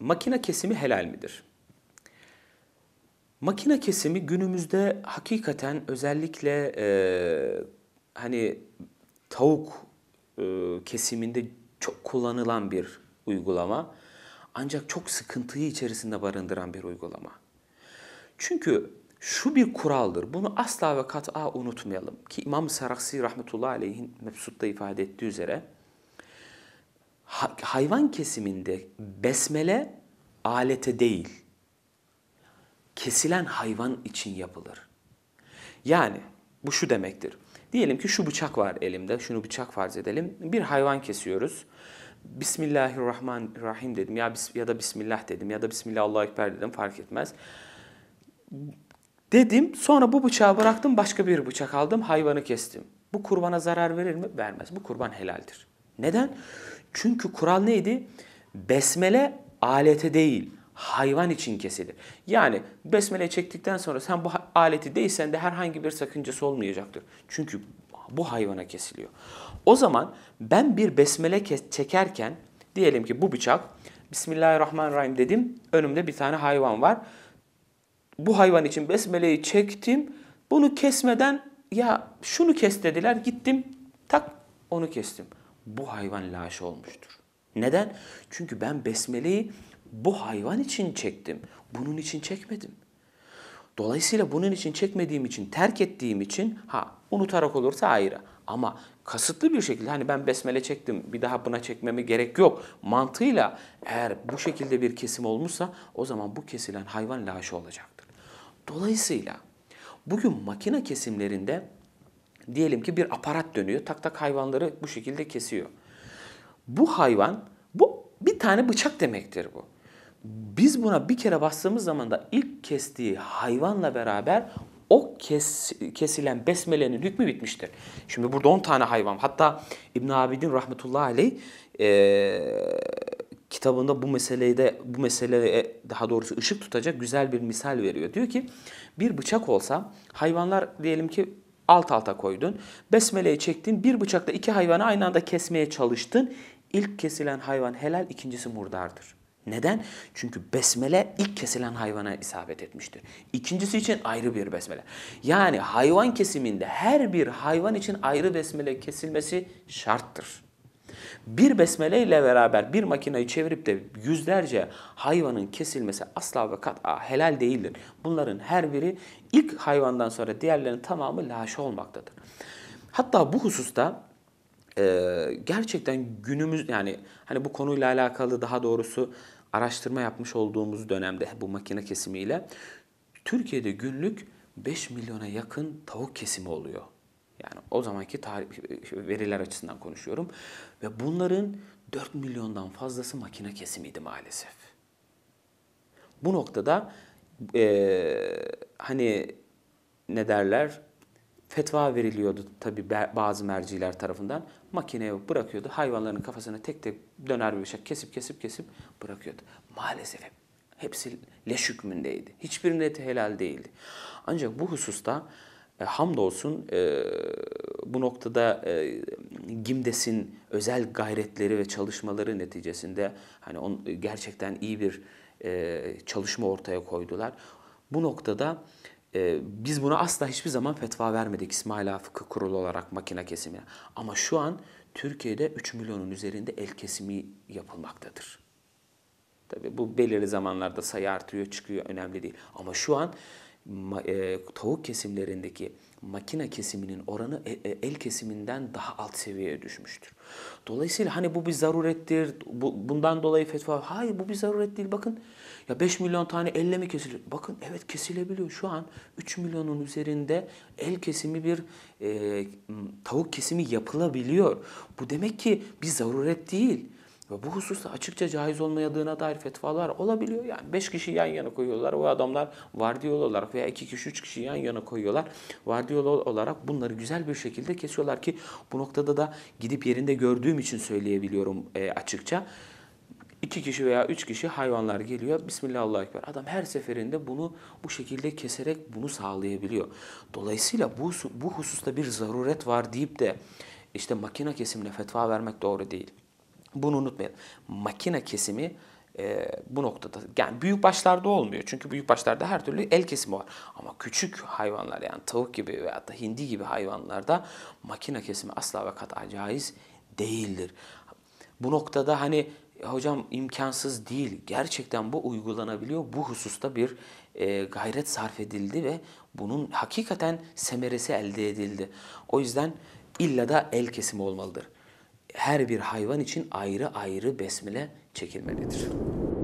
Makine kesimi helal midir? Makine kesimi günümüzde hakikaten özellikle e, hani tavuk e, kesiminde çok kullanılan bir uygulama. Ancak çok sıkıntıyı içerisinde barındıran bir uygulama. Çünkü şu bir kuraldır. Bunu asla ve kat'a unutmayalım. Ki İmam-ı Saraksi rahmetullahi aleyhin mebsutta ifade ettiği üzere hayvan kesiminde besmele alete değil, kesilen hayvan için yapılır. Yani bu şu demektir. Diyelim ki şu bıçak var elimde, şunu bıçak farz edelim. Bir hayvan kesiyoruz. Bismillahirrahmanirrahim dedim ya, ya da Bismillah dedim ya da Bismillah Allahu Ekber dedim fark etmez. Dedim sonra bu bıçağı bıraktım başka bir bıçak aldım hayvanı kestim. Bu kurbana zarar verir mi? Vermez. Bu kurban helaldir. Neden? Çünkü kural neydi? Besmele alete değil, hayvan için kesilir. Yani besmele çektikten sonra sen bu aleti değilsen de herhangi bir sakıncası olmayacaktır. Çünkü bu hayvana kesiliyor. O zaman ben bir besmele çekerken diyelim ki bu bıçak Bismillahirrahmanirrahim dedim. Önümde bir tane hayvan var. Bu hayvan için besmeleyi çektim. Bunu kesmeden ya şunu kes dediler. Gittim tak onu kestim bu hayvan laş olmuştur. Neden? Çünkü ben besmeleyi bu hayvan için çektim. Bunun için çekmedim. Dolayısıyla bunun için çekmediğim için, terk ettiğim için ha unutarak olursa ayrı. Ama kasıtlı bir şekilde hani ben besmele çektim bir daha buna çekmeme gerek yok mantığıyla eğer bu şekilde bir kesim olmuşsa o zaman bu kesilen hayvan laşı olacaktır. Dolayısıyla bugün makine kesimlerinde diyelim ki bir aparat dönüyor. Tak tak hayvanları bu şekilde kesiyor. Bu hayvan bu bir tane bıçak demektir bu. Biz buna bir kere bastığımız zaman da ilk kestiği hayvanla beraber o kes, kesilen besmelenin hükmü bitmiştir. Şimdi burada 10 tane hayvan. Hatta İbn Abidin rahmetullahi aleyh e, kitabında bu meseleyi de bu meseleye daha doğrusu ışık tutacak güzel bir misal veriyor. Diyor ki bir bıçak olsa hayvanlar diyelim ki alt alta koydun. Besmele'yi çektin. Bir bıçakla iki hayvanı aynı anda kesmeye çalıştın. İlk kesilen hayvan helal, ikincisi murdardır. Neden? Çünkü besmele ilk kesilen hayvana isabet etmiştir. İkincisi için ayrı bir besmele. Yani hayvan kesiminde her bir hayvan için ayrı besmele kesilmesi şarttır. Bir besmele ile beraber bir makineyi çevirip de yüzlerce hayvanın kesilmesi asla ve kat'a helal değildir. Bunların her biri ilk hayvandan sonra diğerlerinin tamamı laş olmaktadır. Hatta bu hususta e, gerçekten günümüz yani hani bu konuyla alakalı daha doğrusu araştırma yapmış olduğumuz dönemde bu makine kesimiyle Türkiye'de günlük 5 milyona yakın tavuk kesimi oluyor. Yani o zamanki tarih, veriler açısından konuşuyorum. Ve bunların 4 milyondan fazlası makine kesimiydi maalesef. Bu noktada e, hani ne derler fetva veriliyordu tabi bazı merciler tarafından. Makineye bırakıyordu. Hayvanların kafasına tek tek döner bir şey kesip kesip kesip bırakıyordu. Maalesef hep, hepsi leş hükmündeydi. Hiçbirinin eti helal değildi. Ancak bu hususta e, hamdolsun e, bu noktada e, Gimdes'in özel gayretleri ve çalışmaları neticesinde hani on, e, gerçekten iyi bir e, çalışma ortaya koydular. Bu noktada e, biz buna asla hiçbir zaman fetva vermedik İsmail Ağa Fıkıh Kurulu olarak makine kesimine. Ama şu an Türkiye'de 3 milyonun üzerinde el kesimi yapılmaktadır. Tabii bu belirli zamanlarda sayı artıyor, çıkıyor, önemli değil. Ama şu an e, tavuk kesimlerindeki makine kesiminin oranı e, e, el kesiminden daha alt seviyeye düşmüştür. Dolayısıyla hani bu bir zarurettir, bu, bundan dolayı fetva, hayır bu bir zaruret değil bakın. Ya 5 milyon tane elle mi kesilir? Bakın evet kesilebiliyor. Şu an 3 milyonun üzerinde el kesimi bir e, tavuk kesimi yapılabiliyor. Bu demek ki bir zaruret değil. Ve bu hususta açıkça caiz olmayadığına dair fetvalar olabiliyor. Yani beş kişi yan yana koyuyorlar. O adamlar vardiyalı olarak veya iki kişi, üç kişi yan yana koyuyorlar. var Vardiyalı olarak bunları güzel bir şekilde kesiyorlar ki bu noktada da gidip yerinde gördüğüm için söyleyebiliyorum e, açıkça. İki kişi veya üç kişi hayvanlar geliyor. Bismillahirrahmanirrahim. Adam her seferinde bunu bu şekilde keserek bunu sağlayabiliyor. Dolayısıyla bu, bu hususta bir zaruret var deyip de işte makine kesimine fetva vermek doğru değil. Bunu unutmayalım. Makine kesimi e, bu noktada yani büyük başlarda olmuyor. Çünkü büyük başlarda her türlü el kesimi var. Ama küçük hayvanlar yani tavuk gibi veya da hindi gibi hayvanlarda makine kesimi asla ve kat caiz değildir. Bu noktada hani hocam imkansız değil. Gerçekten bu uygulanabiliyor. Bu hususta bir e, gayret sarf edildi ve bunun hakikaten semeresi elde edildi. O yüzden illa da el kesimi olmalıdır her bir hayvan için ayrı ayrı besmele çekilmelidir.